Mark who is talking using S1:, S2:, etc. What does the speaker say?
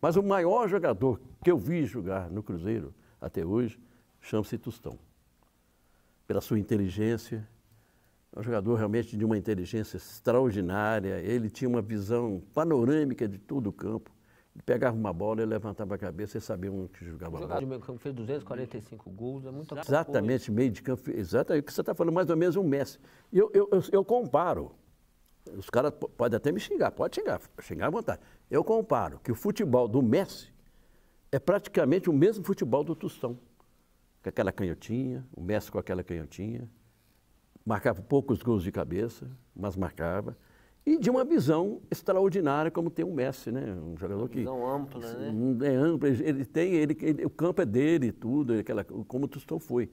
S1: Mas o maior jogador que eu vi jogar no Cruzeiro até hoje chama-se Tostão. Pela sua inteligência, é um jogador realmente de uma inteligência extraordinária. Ele tinha uma visão panorâmica de todo o campo. Ele pegava uma bola, ele levantava a cabeça e sabia onde jogava a bola. O de
S2: meio campo fez 245 gols, é muito Exatamente,
S1: meio de campo. Exatamente, é o que você está falando, mais ou menos um Messi. Eu, eu, eu, eu comparo os caras podem até me xingar, pode xingar, xingar à vontade. Eu comparo que o futebol do Messi é praticamente o mesmo futebol do Tostão. Com aquela canhotinha, o Messi com aquela canhotinha. Marcava poucos gols de cabeça, mas marcava. E de uma visão extraordinária como tem o Messi, né? Um jogador uma que... Visão ampla, né? Hum, é ampla. Ele tem, ele, ele, o campo é dele tudo, aquela, como o Tostão
S3: foi.